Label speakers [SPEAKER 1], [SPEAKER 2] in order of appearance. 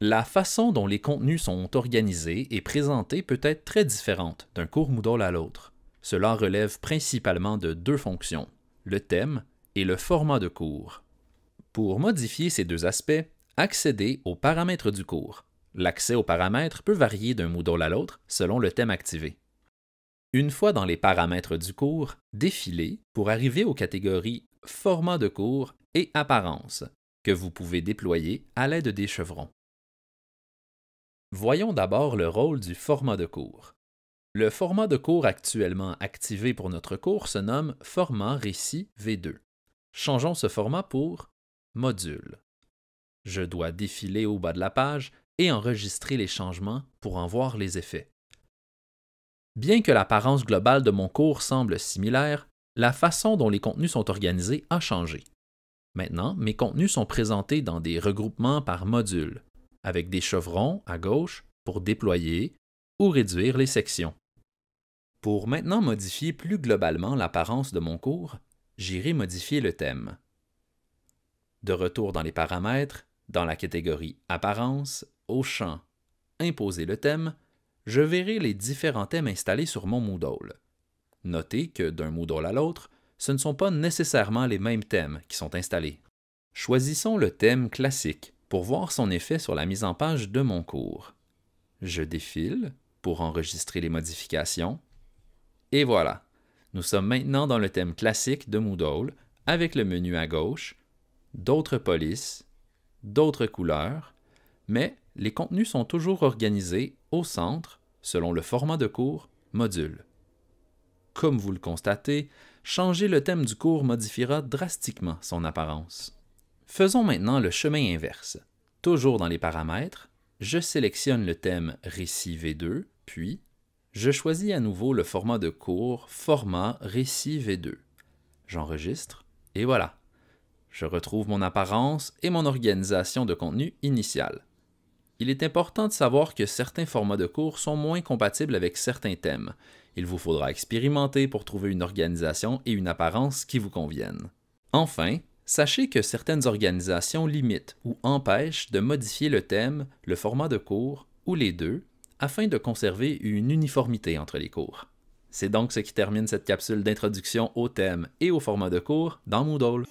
[SPEAKER 1] La façon dont les contenus sont organisés et présentés peut être très différente d'un cours Moodle à l'autre. Cela relève principalement de deux fonctions, le thème et le format de cours. Pour modifier ces deux aspects, accédez aux paramètres du cours. L'accès aux paramètres peut varier d'un Moodle à l'autre selon le thème activé. Une fois dans les paramètres du cours, défilez pour arriver aux catégories Format de cours et Apparence, que vous pouvez déployer à l'aide des chevrons. Voyons d'abord le rôle du format de cours. Le format de cours actuellement activé pour notre cours se nomme Format Récit V2. Changeons ce format pour Module. Je dois défiler au bas de la page et enregistrer les changements pour en voir les effets. Bien que l'apparence globale de mon cours semble similaire, la façon dont les contenus sont organisés a changé. Maintenant, mes contenus sont présentés dans des regroupements par module, avec des chevrons à gauche pour déployer ou réduire les sections. Pour maintenant modifier plus globalement l'apparence de mon cours, j'irai modifier le thème. De retour dans les paramètres, dans la catégorie Apparence, au champ Imposer le thème, je verrai les différents thèmes installés sur mon Moodle. Notez que d'un Moodle à l'autre, ce ne sont pas nécessairement les mêmes thèmes qui sont installés. Choisissons le thème classique, pour voir son effet sur la mise en page de mon cours. Je défile pour enregistrer les modifications. Et voilà, nous sommes maintenant dans le thème classique de Moodle avec le menu à gauche, d'autres polices, d'autres couleurs, mais les contenus sont toujours organisés au centre selon le format de cours module. Comme vous le constatez, changer le thème du cours modifiera drastiquement son apparence. Faisons maintenant le chemin inverse. Toujours dans les paramètres, je sélectionne le thème Récit V2, puis je choisis à nouveau le format de cours Format Récit V2. J'enregistre et voilà. Je retrouve mon apparence et mon organisation de contenu initiale. Il est important de savoir que certains formats de cours sont moins compatibles avec certains thèmes. Il vous faudra expérimenter pour trouver une organisation et une apparence qui vous conviennent. Enfin, Sachez que certaines organisations limitent ou empêchent de modifier le thème, le format de cours ou les deux afin de conserver une uniformité entre les cours. C'est donc ce qui termine cette capsule d'introduction au thème et au format de cours dans Moodle.